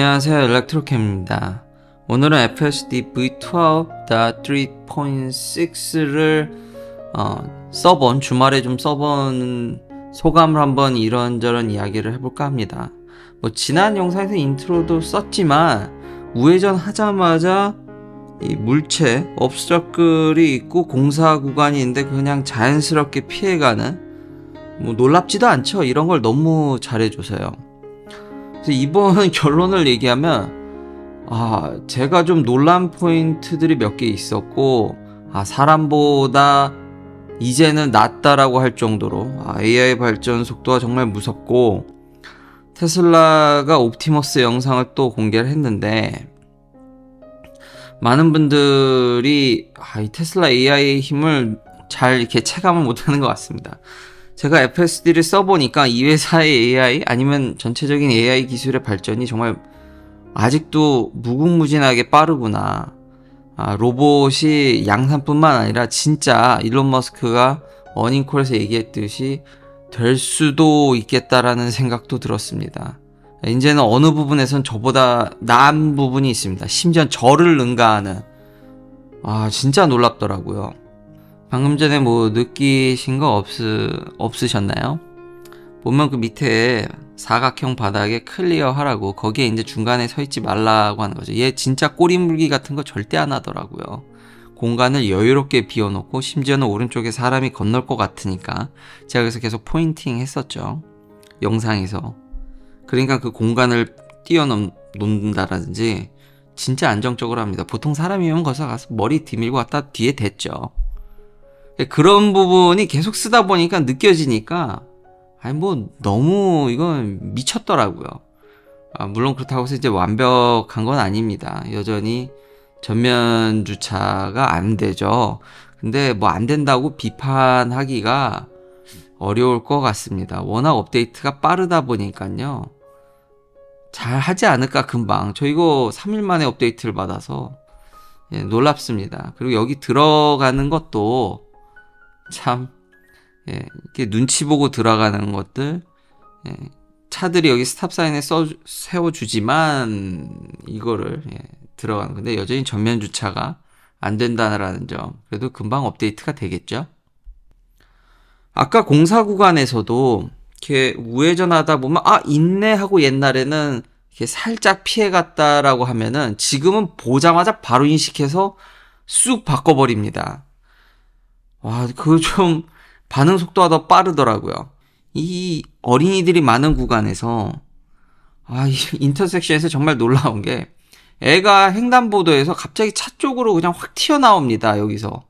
안녕하세요. 엘렉트로캠입니다. 오늘은 FSD V12.3.6를 어, 써본 주말에 좀 써본 소감을 한번 이런저런 이야기를 해볼까 합니다. 뭐 지난 영상에서 인트로도 썼지만 우회전 하자마자 이 물체 업스트러클이 있고 공사 구간이 있는데 그냥 자연스럽게 피해가는 뭐 놀랍지도 않죠. 이런 걸 너무 잘해줘서요. 그래서 이번 결론을 얘기하면 아 제가 좀 놀란 포인트들이 몇 개 있었고 아 사람보다 이제는 낫다라고 할 정도로 아, AI 발전 속도가 정말 무섭고 테슬라가 옵티머스 영상을 또 공개를 했는데 많은 분들이 아, 이 테슬라 AI의 힘을 잘 이렇게 체감을 못하는 것 같습니다. 제가 FSD를 써보니까 이 회사의 AI 아니면 전체적인 AI 기술의 발전이 정말 아직도 무궁무진하게 빠르구나. 아, 로봇이 양산뿐만 아니라 진짜 일론 머스크가 어닝콜에서 얘기했듯이 될 수도 있겠다라는 생각도 들었습니다. 이제는 어느 부분에선 저보다 나은 부분이 있습니다. 심지어 저를 능가하는. 아, 진짜 놀랍더라고요. 방금 전에 뭐 느끼신 거 없으, 없으셨나요? 보면 그 밑에 사각형 바닥에 클리어 하라고 거기에 이제 중간에 서 있지 말라고 하는 거죠. 얘 진짜 꼬리물기 같은 거 절대 안 하더라고요. 공간을 여유롭게 비워놓고 심지어는 오른쪽에 사람이 건널 것 같으니까 제가 그래서 계속 포인팅 했었죠. 영상에서. 그러니까 그 공간을 뛰어넘는다라든지 진짜 안정적으로 합니다. 보통 사람이면 거기서 가서 머리 뒤밀고 왔다 뒤에 댔죠. 예, 그런 부분이 계속 쓰다 보니까 느껴지니까 아니 뭐 너무 이건 미쳤더라고요. 아, 물론 그렇다고 해서 이제 완벽한 건 아닙니다. 여전히 전면 주차가 안 되죠. 근데 뭐 안 된다고 비판하기가 어려울 것 같습니다. 워낙 업데이트가 빠르다 보니까요. 잘 하지 않을까 금방. 저 이거 3일 만에 업데이트를 받아서 예, 놀랍습니다. 그리고 여기 들어가는 것도 참 예, 이렇게 눈치 보고 들어가는 것들 예, 차들이 여기 스탑사인에 써 세워주지만 이거를 예, 들어가는 건데 여전히 전면 주차가 안된다는점 그래도 금방 업데이트가 되겠죠. 아까 공사 구간에서도 이렇게 우회전하다 보면 아 있네 하고 옛날에는 이렇게 살짝 피해갔다라고 하면은 지금은 보자마자 바로 인식해서 쑥 바꿔버립니다. 와, 아, 그좀 반응 속도가 더 빠르더라고요. 이 어린이들이 많은 구간에서 아, 인터섹션에서 정말 놀라운 게 애가 횡단보도에서 갑자기 차 쪽으로 그냥 확 튀어나옵니다. 여기서.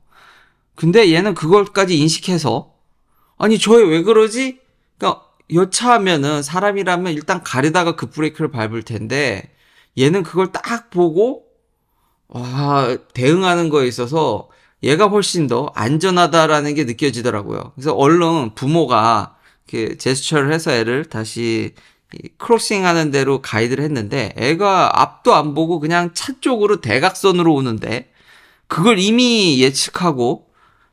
근데 얘는 그걸까지 인식해서 아니, 저 애 왜 그러지? 그러니까 여차하면은 사람이라면 일단 가리다가 그브레이크를 밟을 텐데 얘는 그걸 딱 보고 와, 대응하는 거에 있어서 얘가 훨씬 더 안전하다라는 게 느껴지더라고요. 그래서 얼른 부모가 이렇게 제스처를 해서 애를 다시 크로싱 하는 대로 가이드를 했는데 애가 앞도 안 보고 그냥 차 쪽으로 대각선으로 오는데 그걸 이미 예측하고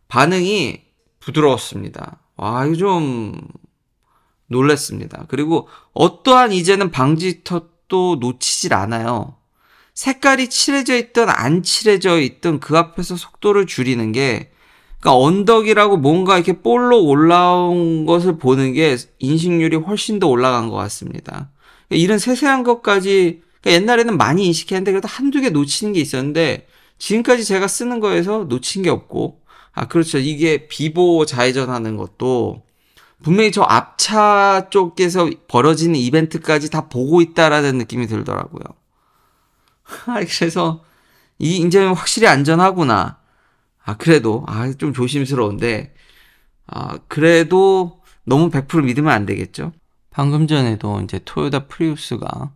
반응이 부드러웠습니다. 와, 이거 좀 놀랬습니다. 그리고 어떠한 이제는 방지턱도 놓치질 않아요. 색깔이 칠해져 있던 안 칠해져 있던 그 앞에서 속도를 줄이는 게 그러니까 언덕이라고 뭔가 이렇게 볼로 올라온 것을 보는 게 인식률이 훨씬 더 올라간 것 같습니다. 그러니까 이런 세세한 것까지 그러니까 옛날에는 많이 인식했는데 그래도 한두 개 놓치는 게 있었는데 지금까지 제가 쓰는 거에서 놓친 게 없고 아 그렇죠 이게 비보 좌회전하는 것도 분명히 저 앞차 쪽에서 벌어지는 이벤트까지 다 보고 있다라는 느낌이 들더라고요. 아, 그래서 이인제 확실히 안전하구나. 아 그래도 아 좀 조심스러운데 아 그래도 너무 100% 믿으면 안 되겠죠. 방금 전에도 이제 토요타 프리우스가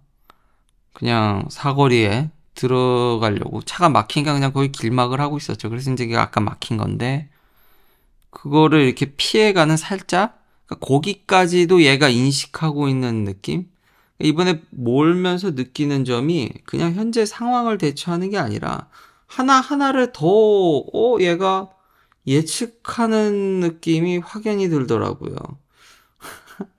그냥 사거리에 들어가려고 차가 막힌가 그냥 거의 길막을 하고 있었죠. 그래서 이제 아까 막힌 건데 그거를 이렇게 피해가는 살짝 그러니까 거기까지도 얘가 인식하고 있는 느낌. 이번에 몰면서 느끼는 점이 그냥 현재 상황을 대처하는 게 아니라 하나하나를 더, 어, 얘가 예측하는 느낌이 확연히 들더라고요.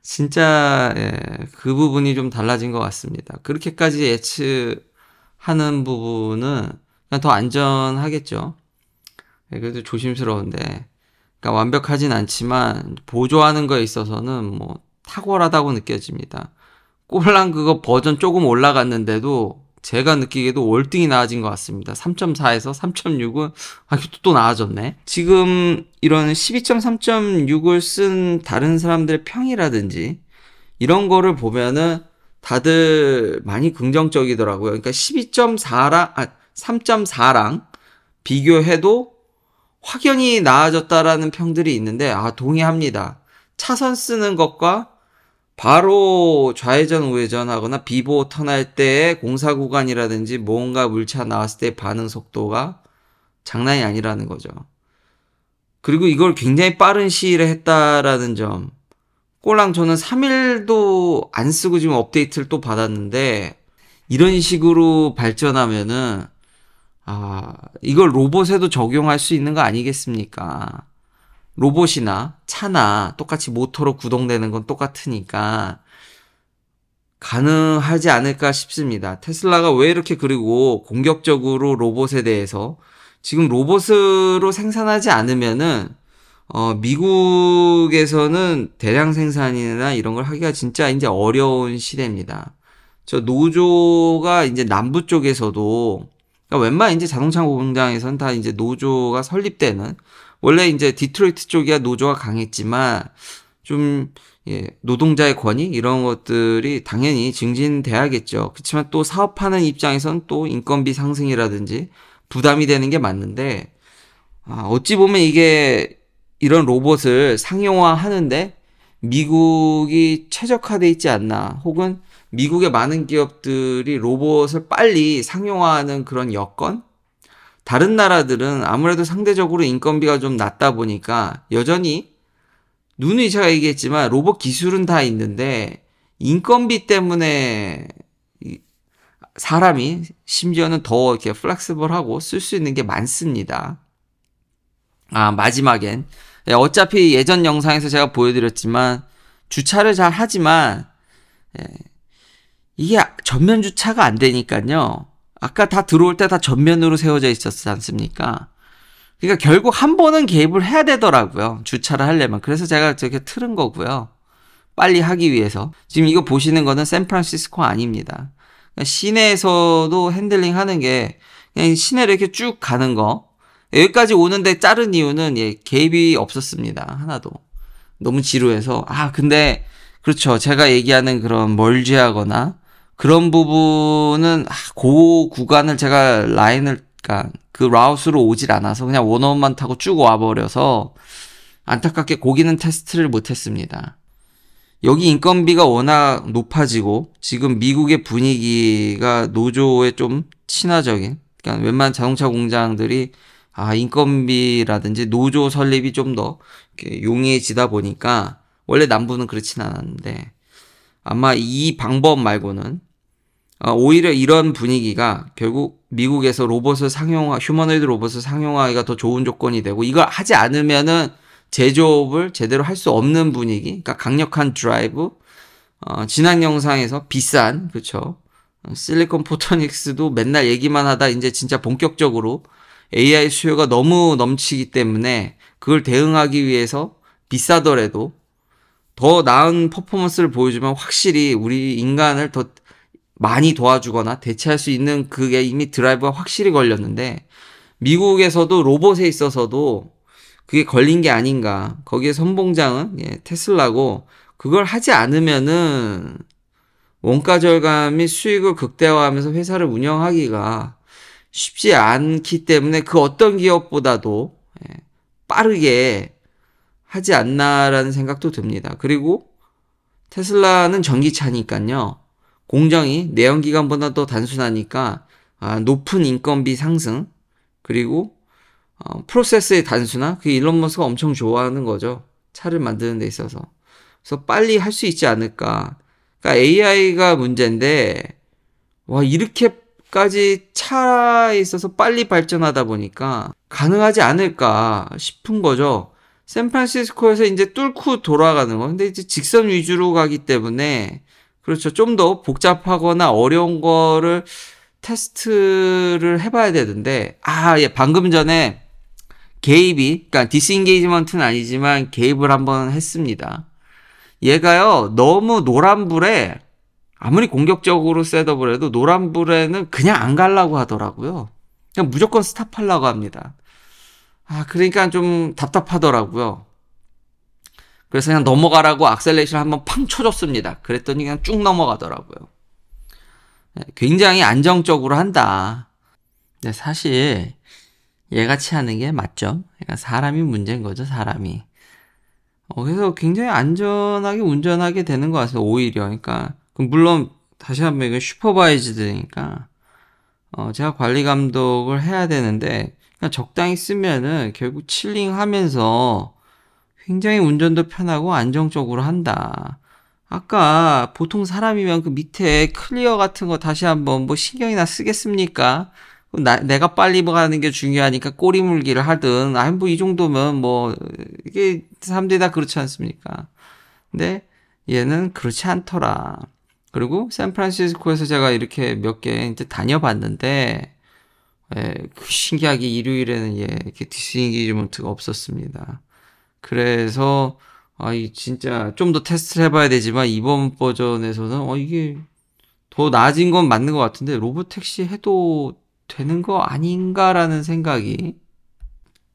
진짜, 예, 그 부분이 좀 달라진 것 같습니다. 그렇게까지 예측하는 부분은 그냥 더 안전하겠죠. 예, 그래도 조심스러운데. 그러니까 완벽하진 않지만 보조하는 거에 있어서는 뭐 탁월하다고 느껴집니다. 꼴랑 그거 버전 조금 올라갔는데도 제가 느끼기에도 월등히 나아진 것 같습니다. 3.4에서 3.6은 아, 또 나아졌네. 지금 이런 12.3.6을 쓴 다른 사람들의 평이라든지 이런 거를 보면은 다들 많이 긍정적이더라고요. 그러니까 12.4랑 아, 3.4랑 비교해도 확연히 나아졌다라는 평들이 있는데 아 동의합니다. 차선 쓰는 것과 바로 좌회전 우회전 하거나 비보 턴할 때 공사 구간이라든지 뭔가 물차 나왔을 때 반응 속도가 장난이 아니라는 거죠. 그리고 이걸 굉장히 빠른 시일에 했다라는 점. 꼴랑 저는 3일도 안 쓰고 지금 업데이트를 또 받았는데 이런 식으로 발전하면은 아, 이걸 로봇에도 적용할 수 있는 거 아니겠습니까? 로봇이나 차나 똑같이 모터로 구동되는 건 똑같으니까 가능하지 않을까 싶습니다. 테슬라가 왜 이렇게 그리고 공격적으로 로봇에 대해서 지금 로봇으로 생산하지 않으면은 어, 미국에서는 대량 생산이나 이런 걸 하기가 진짜 이제 어려운 시대입니다. 저 노조가 이제 남부 쪽에서도 그러니까 웬만 한 이제 자동차 공장에서는 다 이제 노조가 설립되는 원래 이제 디트로이트 쪽이야 노조가 강했지만 좀 예, 노동자의 권위 이런 것들이 당연히 증진돼야겠죠. 그렇지만 또 사업하는 입장에선 또 인건비 상승이라든지 부담이 되는 게 맞는데 아, 어찌 보면 이게 이런 로봇을 상용화하는데 미국이 최적화돼 있지 않나 혹은 미국의 많은 기업들이 로봇을 빨리 상용화하는 그런 여건 다른 나라들은 아무래도 상대적으로 인건비가 좀 낮다 보니까 여전히 눈이 제가 얘기했지만 로봇 기술은 다 있는데 인건비 때문에 사람이 심지어는 더 이렇게 플렉스블하고 쓸 수 있는 게 많습니다. 아, 마지막엔 예, 어차피 예전 영상에서 제가 보여드렸지만 주차를 잘 하지만 예, 이게 전면 주차가 안 되니까요. 아까 다 들어올 때 다 전면으로 세워져 있었지 않습니까? 그러니까 결국 한 번은 개입을 해야 되더라고요. 주차를 하려면. 그래서 제가 저렇게 틀은 거고요. 빨리 하기 위해서. 지금 이거 보시는 거는 샌프란시스코 아닙니다. 그러니까 시내에서도 핸들링 하는 게 그냥 시내를 이렇게 쭉 가는 거. 여기까지 오는데 자른 이유는 예, 개입이 없었습니다. 하나도. 너무 지루해서. 아, 근데 그렇죠. 제가 얘기하는 그런 멀지하거나 그런 부분은 그 구간을 제가 라인을 그러니까 그 라우스로 오질 않아서 그냥 원원만 타고 쭉 와버려서 안타깝게 고기는 테스트를 못했습니다. 여기 인건비가 워낙 높아지고 지금 미국의 분위기가 노조에 좀 친화적인 그러니까 웬만한 자동차 공장들이 아 인건비라든지 노조 설립이 좀 더 용이해지다 보니까 원래 남부는 그렇진 않았는데 아마 이 방법 말고는 어, 오히려 이런 분위기가 결국 미국에서 로봇을 상용화, 휴머노이드 로봇을 상용화가 하기더 좋은 조건이 되고 이걸 하지 않으면은 제조업을 제대로 할 수 없는 분위기, 그러니까 강력한 드라이브. 어, 지난 영상에서 비싼, 그쵸? 그렇죠? 어, 실리콘 포터닉스도 맨날 얘기만 하다 이제 진짜 본격적으로 AI 수요가 너무 넘치기 때문에 그걸 대응하기 위해서 비싸더라도 더 나은 퍼포먼스를 보여주면 확실히 우리 인간을 더 많이 도와주거나 대체할 수 있는 그게 이미 드라이브가 확실히 걸렸는데 미국에서도 로봇에 있어서도 그게 걸린 게 아닌가. 거기에 선봉장은 예, 테슬라고 그걸 하지 않으면은 원가 절감 및 수익을 극대화하면서 회사를 운영하기가 쉽지 않기 때문에 그 어떤 기업보다도 예, 빠르게 하지 않나라는 생각도 듭니다. 그리고 테슬라는 전기차니까요. 공정이 내연기관보다 더 단순하니까 아, 높은 인건비 상승 그리고 어, 프로세스의 단순화 그 일론 머스가 엄청 좋아하는 거죠 차를 만드는 데 있어서 그래서 빨리 할 수 있지 않을까 그러니까 AI가 문제인데 와 이렇게까지 차에 있어서 빨리 발전하다 보니까 가능하지 않을까 싶은 거죠 샌프란시스코에서 이제 뚫고 돌아가는 거 근데 이제 직선 위주로 가기 때문에 그렇죠. 좀 더 복잡하거나 어려운 거를 테스트를 해봐야 되는데, 아, 예, 방금 전에 개입이, 그러니까 디스인게이지먼트는 아니지만 개입을 한번 했습니다. 얘가요, 너무 노란불에 아무리 공격적으로 셋업을 해도 노란불에는 그냥 안 갈라고 하더라고요. 그냥 무조건 스탑하려고 합니다. 아, 그러니까 좀 답답하더라고요. 그래서 그냥 넘어가라고 악셀레이션 을 한번 팡 쳐줬습니다. 그랬더니 그냥 쭉 넘어가더라고요. 네, 굉장히 안정적으로 한다. 근데 사실 얘같이 하는 게 맞죠. 그러니까 사람이 문제인 거죠, 사람이. 어, 그래서 굉장히 안전하게 운전하게 되는 것같아니 오히려. 그러니까 물론 다시 한번 이게 슈퍼바이즈드니까 어, 제가 관리 감독을 해야 되는데 그냥 그러니까 적당히 쓰면은 결국 칠링하면서 굉장히 운전도 편하고 안정적으로 한다. 아까 보통 사람이면 그 밑에 클리어 같은 거 다시 한번 뭐 신경이나 쓰겠습니까? 나, 내가 빨리 뭐 가는 게 중요하니까 꼬리 물기를 하든, 아니, 뭐, 이 정도면 뭐, 이게 사람들이 다 그렇지 않습니까? 근데 얘는 그렇지 않더라. 그리고 샌프란시스코에서 제가 이렇게 몇 개 이제 다녀봤는데, 에, 예, 그 신기하게 일요일에는 예, 이렇게 디스인기지먼트가 없었습니다. 그래서 아, 이 진짜 좀 더 테스트를 해봐야 되지만 이번 버전에서는 어 이게 더 나아진 건 맞는 것 같은데 로봇택시 해도 되는 거 아닌가라는 생각이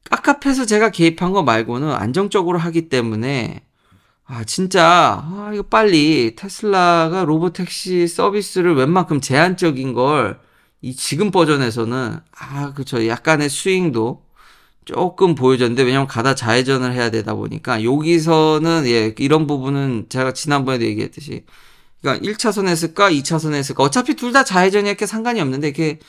아깝해서 제가 개입한 거 말고는 안정적으로 하기 때문에 아 진짜 아 이거 빨리 테슬라가 로봇택시 서비스를 웬만큼 제한적인 걸 이 지금 버전에서는 아 그쵸 약간의 스윙도 조금 보여줬는데 왜냐면 가다 좌회전을 해야 되다 보니까 여기서는 예 이런 부분은 제가 지난번에도 얘기했듯이 그러니까 1차선에 쓸까 2차선에 쓸까 어차피 둘 다 좌회전이렇게 이 상관이 없는데 이렇게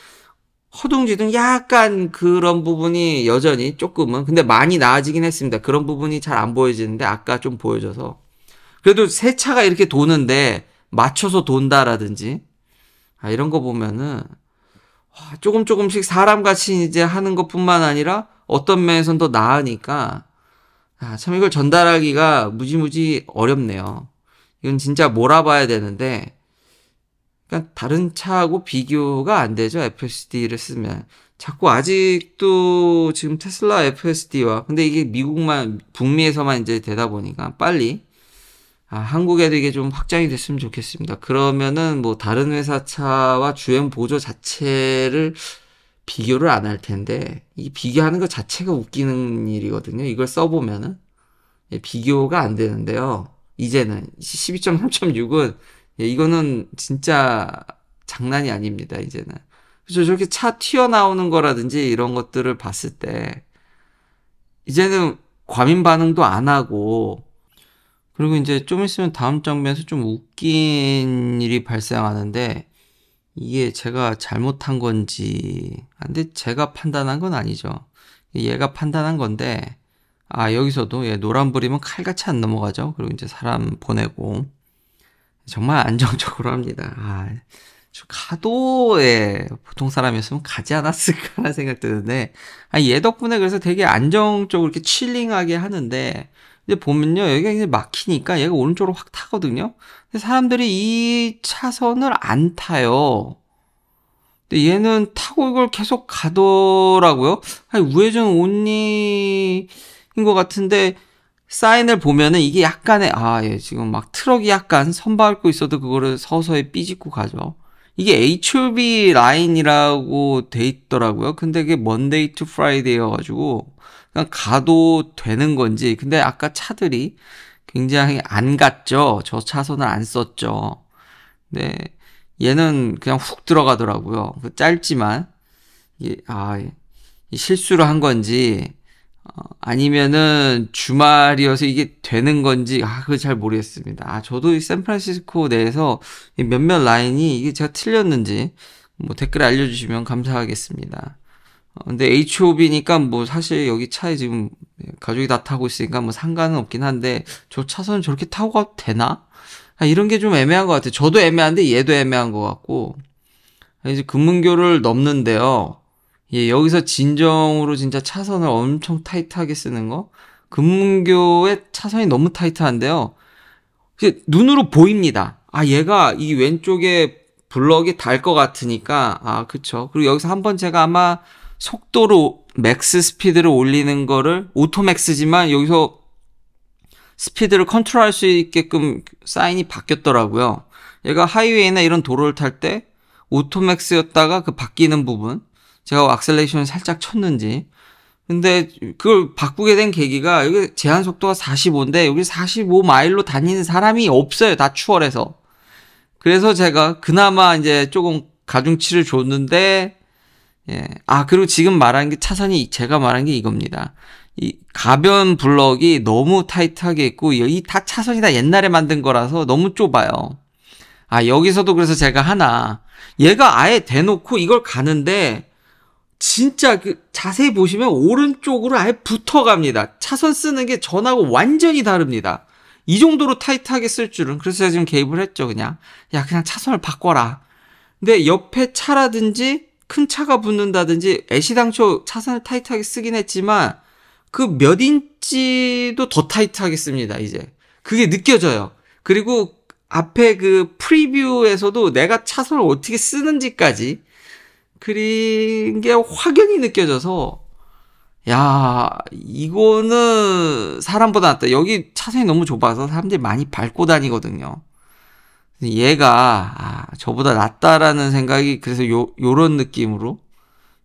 허둥지둥 약간 그런 부분이 여전히 조금은 근데 많이 나아지긴 했습니다 그런 부분이 잘 안 보여지는데 아까 좀보여줘서 그래도 새 차가 이렇게 도는데 맞춰서 돈다라든지 아 이런 거 보면은 조금 조금씩 사람같이 이제 하는 것뿐만 아니라 어떤 면에선 더 나으니까 아, 참 이걸 전달하기가 무지무지 어렵네요. 이건 진짜 몰아봐야 되는데 그러니까 다른 차하고 비교가 안 되죠. FSD를 쓰면 자꾸 아직도 지금 테슬라 FSD와 근데 이게 미국만 북미에서만 이제 되다 보니까 빨리 아, 한국에도 이게 좀 확장이 됐으면 좋겠습니다. 그러면은 뭐 다른 회사 차와 주행 보조 자체를 비교를 안 할 텐데 이 비교하는 것 자체가 웃기는 일이거든요. 이걸 써보면은 예, 비교가 안 되는데요. 이제는 12.3.6은 예, 이거는 진짜 장난이 아닙니다. 이제는 그래서 저렇게 차 튀어나오는 거라든지 이런 것들을 봤을 때 이제는 과민 반응도 안 하고 그리고 이제 좀 있으면 다음 장면에서 좀 웃긴 일이 발생하는데 이게 제가 잘못한 건지, 아, 근데 제가 판단한 건 아니죠. 얘가 판단한 건데, 아, 여기서도 예, 노란불이면 칼같이 안 넘어가죠. 그리고 이제 사람 보내고. 정말 안정적으로 합니다. 아, 저 가도에 보통 사람이었으면 가지 않았을까라는 생각 드는데, 아, 얘 덕분에 그래서 되게 안정적으로 이렇게 칠링하게 하는데, 근데 보면요, 여기가 이제 막히니까 얘가 오른쪽으로 확 타거든요. 근데 사람들이 이 차선을 안 타요. 근데 얘는 타고 이걸 계속 가더라고요. 아니, 우회전 온리인 것 같은데, 사인을 보면은 이게 약간의, 아, 예, 지금 막 트럭이 약간 선밟고 있어도 그거를 서서히 삐집고 가죠. 이게 HUB 라인이라고 돼 있더라고요. 근데 이게 먼데이 투 프라이데이여가지고, 그냥 가도 되는 건지. 근데 아까 차들이 굉장히 안 갔죠. 저 차선을 안 썼죠. 네. 얘는 그냥 훅 들어가더라고요. 그 짧지만 예, 아, 실수를 한 건지 어, 아니면은 주말이어서 이게 되는 건지 아 그거 잘 모르겠습니다. 아 저도 이 샌프란시스코 내에서 몇몇 라인이 이게 제가 틀렸는지 뭐 댓글 알려주시면 감사하겠습니다. 어, 근데 HOB니까 뭐 사실 여기 차에 지금 가족이 다 타고 있으니까 뭐 상관은 없긴 한데 저 차선 저렇게 타고 가도 되나? 아, 이런 게 좀 애매한 것 같아요. 저도 애매한데 얘도 애매한 것 같고 아, 이제 금문교를 넘는데요. 예, 여기서 진정으로 진짜 차선을 엄청 타이트하게 쓰는 거. 금문교의 차선이 너무 타이트한데요. 눈으로 보입니다. 아, 얘가 이 왼쪽에 블럭이 달것 같으니까 아, 그쵸. 그리고 여기서 한번 제가 아마 속도로 맥스 스피드를 올리는 거를 오토맥스지만 여기서 스피드를 컨트롤할 수 있게끔 사인이 바뀌었더라고요. 얘가 하이웨이나 이런 도로를 탈 때 오토맥스였다가 그 바뀌는 부분 제가 악셀레이션을 살짝 쳤는지 근데 그걸 바꾸게 된 계기가 여기 제한 속도가 45인데 여기 45 마일로 다니는 사람이 없어요. 다 추월해서. 그래서 제가 그나마 이제 조금 가중치를 줬는데 예. 아, 그리고 지금 말한 게 차선이 제가 말한 게 이겁니다. 이 가변 블럭이 너무 타이트하게 있고 이 다 차선이 다 옛날에 만든 거라서 너무 좁아요. 아, 여기서도 그래서 제가 하나 얘가 아예 대놓고 이걸 가는데 진짜 그 자세히 보시면 오른쪽으로 아예 붙어 갑니다. 차선 쓰는 게 전하고 완전히 다릅니다. 이 정도로 타이트하게 쓸 줄은 그래서 지금 개입을 했죠, 그냥. 야, 그냥 차선을 바꿔라. 근데 옆에 차라든지 큰 차가 붙는다든지 애시당초 차선을 타이트하게 쓰긴 했지만 그 몇 인치도 더 타이트하게 씁니다. 이제 그게 느껴져요. 그리고 앞에 그 프리뷰에서도 내가 차선을 어떻게 쓰는지까지 그린 게 확연히 느껴져서 야 이거는 사람보다 낫다. 여기 차선이 너무 좁아서 사람들이 많이 밟고 다니거든요. 얘가 아, 저보다 낫다라는 생각이 그래서 요 요런 느낌으로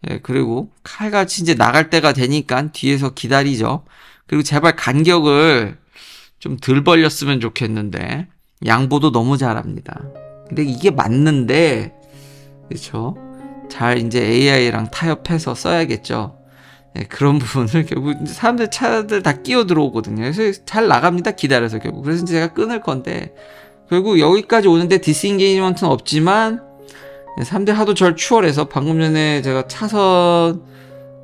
예, 그리고 칼같이 이제 나갈 때가 되니까 뒤에서 기다리죠. 그리고 제발 간격을 좀 덜 벌렸으면 좋겠는데 양보도 너무 잘합니다. 근데 이게 맞는데 그렇잘 이제 AI랑 타협해서 써야겠죠. 예, 그런 부분을 결국 사람들 차들 다 끼어 들어오거든요. 그래서 잘 나갑니다. 기다려서 결국. 그래서 제가 끊을 건데 그리고 여기까지 오는데 디스인게이지먼트는 없지만 3대 하도 절 추월해서 방금 전에 제가 차선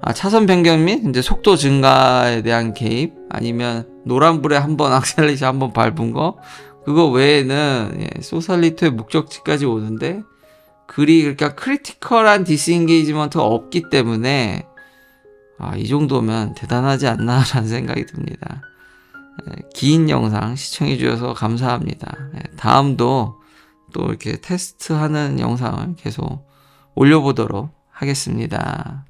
아, 차선 변경 및 이제 속도 증가에 대한 개입 아니면 노란불에 한번 악셀레이션 한번 밟은 거 그거 외에는 예, 소살리토의 목적지까지 오는데 그리 그러니까 크리티컬한 디스인게이지먼트가 없기 때문에 아, 이 정도면 대단하지 않나라는 생각이 듭니다. 예, 긴 영상 시청해 주셔서 감사합니다. 예, 다음도 또 이렇게 테스트하는 영상을 계속 올려보도록 하겠습니다.